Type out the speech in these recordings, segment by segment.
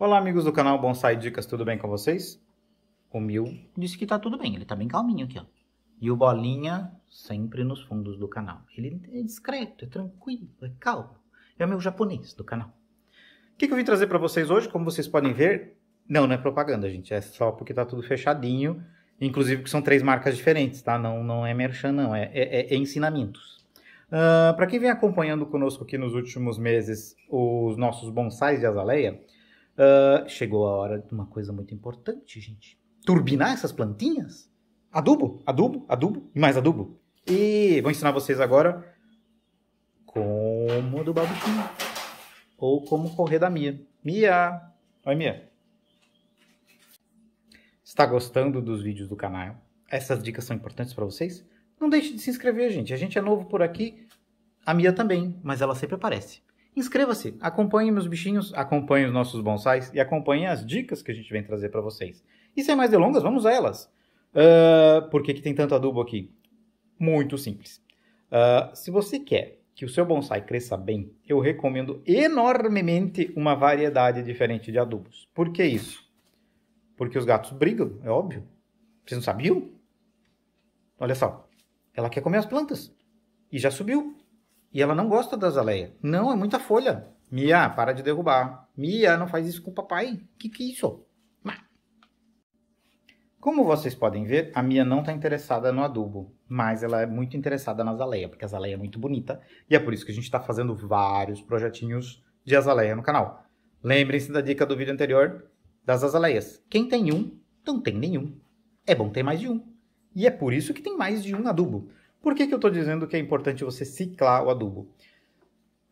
Olá, amigos do canal Bonsai Dicas, tudo bem com vocês? O Mil disse que tá tudo bem, ele tá bem calminho aqui, ó. E o Bolinha sempre nos fundos do canal. Ele é discreto, é tranquilo, é calmo. É o meu japonês do canal. O que, que eu vim trazer para vocês hoje? Como vocês podem ver, não, não é propaganda, gente. É só porque tá tudo fechadinho. Inclusive que são três marcas diferentes, tá? Não, não é merchan, não. É, é, é ensinamentos. Uh, ah, para quem vem acompanhando conosco aqui nos últimos meses os nossos bonsais de azaleia, Uh, chegou a hora de uma coisa muito importante, gente. Turbinar essas plantinhas? Adubo, adubo, adubo e mais adubo. E vou ensinar vocês agora como adubar o biquinho. Ou como correr da Mia. Mia! Oi, Mia. Está gostando dos vídeos do canal? Essas dicas são importantes para vocês? Não deixe de se inscrever, gente. A gente é novo por aqui. A Mia também, mas ela sempre aparece. Inscreva-se, acompanhe meus bichinhos, acompanhe os nossos bonsais e acompanhe as dicas que a gente vem trazer para vocês. E sem mais delongas, vamos a elas. Uh, por que, que tem tanto adubo aqui? Muito simples. Uh, se você quer que o seu bonsai cresça bem, eu recomendo enormemente uma variedade diferente de adubos. Por que isso? Porque os gatos brigam, é óbvio. Vocês não sabiam? Olha só, ela quer comer as plantas e já subiu. E ela não gosta da azaleia. Não, é muita folha. Mia, para de derrubar. Mia, não faz isso com o papai. Que que é isso? Como vocês podem ver, a Mia não está interessada no adubo, mas ela é muito interessada na azaleia, porque a azaleia é muito bonita e é por isso que a gente está fazendo vários projetinhos de azaleia no canal. Lembrem-se da dica do vídeo anterior das azaleias. Quem tem um, não tem nenhum. É bom ter mais de um. E é por isso que tem mais de um adubo. Por que, que eu estou dizendo que é importante você ciclar o adubo?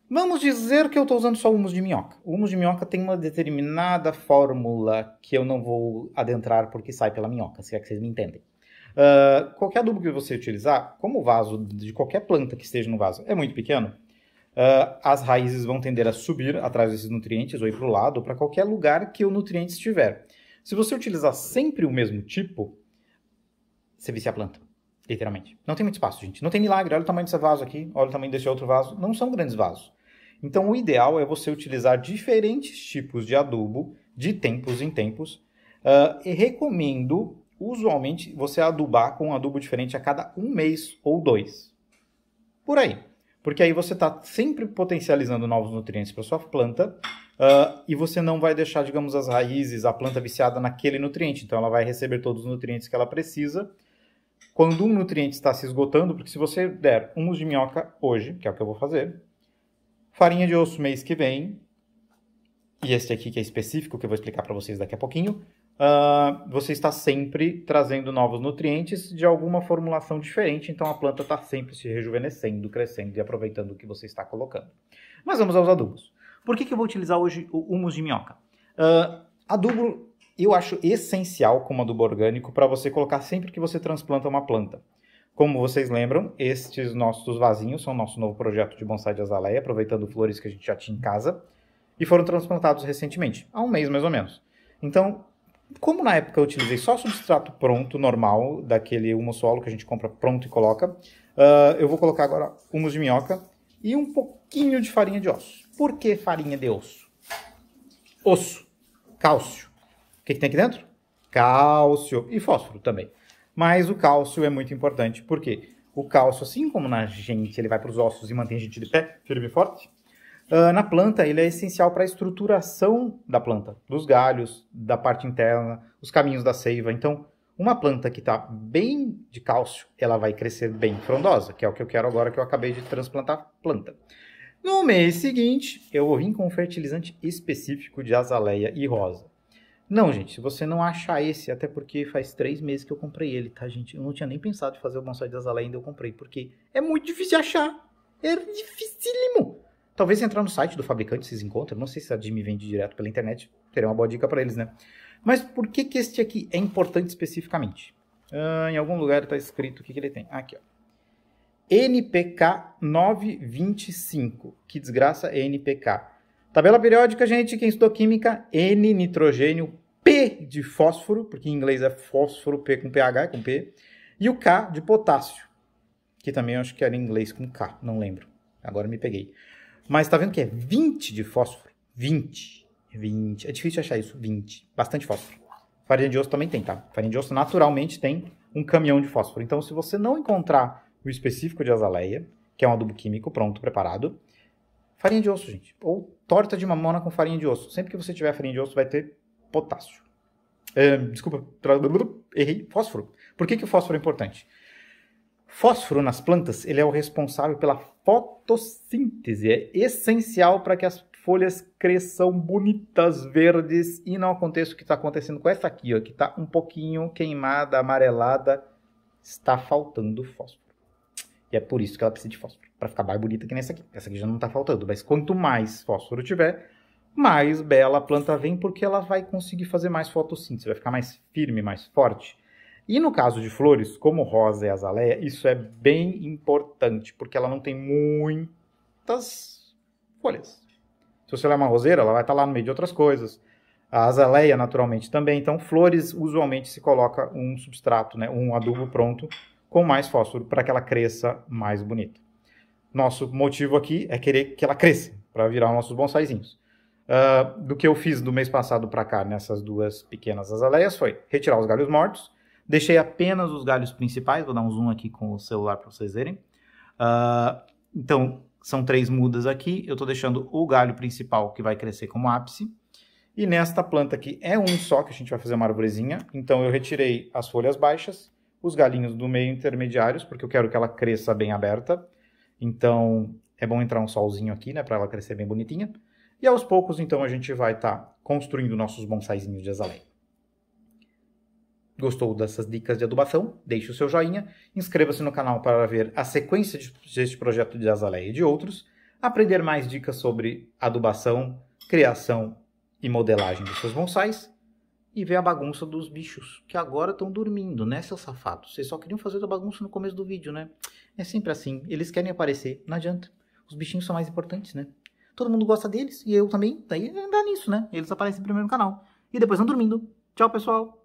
Vamos dizer que eu estou usando só humus de minhoca. O humus de minhoca tem uma determinada fórmula que eu não vou adentrar porque sai pela minhoca, se é que vocês me entendem. Uh, qualquer adubo que você utilizar, como o vaso de qualquer planta que esteja no vaso é muito pequeno, uh, as raízes vão tender a subir atrás desses nutrientes, ou ir para o lado, ou para qualquer lugar que o nutriente estiver. Se você utilizar sempre o mesmo tipo, você vicia a planta. Literalmente. Não tem muito espaço, gente. Não tem milagre. Olha o tamanho desse vaso aqui, olha o tamanho desse outro vaso. Não são grandes vasos. Então, o ideal é você utilizar diferentes tipos de adubo de tempos em tempos. Uh, e recomendo, usualmente, você adubar com um adubo diferente a cada um mês ou dois. Por aí. Porque aí você está sempre potencializando novos nutrientes para sua planta uh, e você não vai deixar, digamos, as raízes, a planta viciada naquele nutriente. Então, ela vai receber todos os nutrientes que ela precisa quando um nutriente está se esgotando, porque se você der humus de minhoca hoje, que é o que eu vou fazer, farinha de osso mês que vem, e este aqui que é específico, que eu vou explicar para vocês daqui a pouquinho, uh, você está sempre trazendo novos nutrientes de alguma formulação diferente, então a planta está sempre se rejuvenescendo, crescendo e aproveitando o que você está colocando. Mas vamos aos adubos. Por que, que eu vou utilizar hoje o humus de minhoca? Uh, adubo eu acho essencial como a adubo orgânico para você colocar sempre que você transplanta uma planta. Como vocês lembram, estes nossos vasinhos são nosso novo projeto de bonsai de azaleia, aproveitando flores que a gente já tinha em casa, e foram transplantados recentemente, há um mês mais ou menos. Então, como na época eu utilizei só substrato pronto, normal, daquele humo solo que a gente compra pronto e coloca, uh, eu vou colocar agora humus de minhoca e um pouquinho de farinha de osso. Por que farinha de osso? Osso, cálcio que, que tem aqui dentro? Cálcio e fósforo também. Mas o cálcio é muito importante, porque o cálcio, assim como na gente, ele vai para os ossos e mantém a gente de pé, firme e forte, uh, na planta ele é essencial para a estruturação da planta, dos galhos, da parte interna, os caminhos da seiva. Então, uma planta que está bem de cálcio, ela vai crescer bem frondosa, que é o que eu quero agora que eu acabei de transplantar a planta. No mês seguinte, eu vou vir com um fertilizante específico de azaleia e rosa. Não, gente, se você não achar esse, até porque faz três meses que eu comprei ele, tá, gente? Eu não tinha nem pensado em fazer o bonsai de azaleia, ainda eu comprei, porque é muito difícil achar. É dificílimo. Talvez entrar no site do fabricante vocês encontram, não sei se a Jimmy vende direto pela internet, teria uma boa dica para eles, né? Mas por que que este aqui é importante especificamente? Ah, em algum lugar está escrito o que, que ele tem. Aqui, ó. NPK 925. Que desgraça é NPK? Tabela periódica, gente, quem estudou química, N nitrogênio, P de fósforo, porque em inglês é fósforo, P com pH, é com P, e o K de potássio, que também acho que era em inglês com K, não lembro. Agora me peguei. Mas tá vendo que é 20 de fósforo? 20. 20. É difícil achar isso, 20. Bastante fósforo. Farinha de osso também tem, tá? Farinha de osso naturalmente tem um caminhão de fósforo. Então, se você não encontrar o específico de azaleia, que é um adubo químico pronto, preparado, Farinha de osso, gente. Ou torta de mamona com farinha de osso. Sempre que você tiver farinha de osso, vai ter potássio. É, desculpa, errei. Fósforo. Por que, que o fósforo é importante? Fósforo nas plantas, ele é o responsável pela fotossíntese. É essencial para que as folhas cresçam bonitas, verdes, e não aconteça o que está acontecendo com essa aqui, ó, que está um pouquinho queimada, amarelada. Está faltando fósforo. E é por isso que ela precisa de fósforo, para ficar mais bonita que nessa aqui. Essa aqui já não está faltando, mas quanto mais fósforo tiver, mais bela a planta vem, porque ela vai conseguir fazer mais fotossíntese, vai ficar mais firme, mais forte. E no caso de flores, como rosa e é azaleia, isso é bem importante, porque ela não tem muitas folhas. Se você é uma roseira, ela vai estar tá lá no meio de outras coisas. A azaleia, naturalmente, também. Então, flores, usualmente, se coloca um substrato, né, um adubo pronto, com mais fósforo para que ela cresça mais bonita. Nosso motivo aqui é querer que ela cresça, para virar nossos bonsaizinhos. Uh, do que eu fiz do mês passado para cá nessas duas pequenas azaleias foi retirar os galhos mortos, deixei apenas os galhos principais, vou dar um zoom aqui com o celular para vocês verem. Uh, então, são três mudas aqui, eu estou deixando o galho principal que vai crescer como ápice, e nesta planta aqui é um só, que a gente vai fazer uma arvorezinha. Então eu retirei as folhas baixas, os galinhos do meio intermediários, porque eu quero que ela cresça bem aberta. Então, é bom entrar um solzinho aqui, né, para ela crescer bem bonitinha. E aos poucos, então, a gente vai estar tá construindo nossos bonsaizinhos de azaleia. Gostou dessas dicas de adubação? Deixe o seu joinha, inscreva-se no canal para ver a sequência deste projeto de azaleia e de outros, aprender mais dicas sobre adubação, criação e modelagem dos seus bonsais e ver a bagunça dos bichos, que agora estão dormindo, né, seus safados? Vocês só queriam fazer a bagunça no começo do vídeo, né? É sempre assim, eles querem aparecer, não adianta. Os bichinhos são mais importantes, né? Todo mundo gosta deles, e eu também, daí é dá nisso, né? Eles aparecem primeiro no canal. E depois estão dormindo. Tchau, pessoal!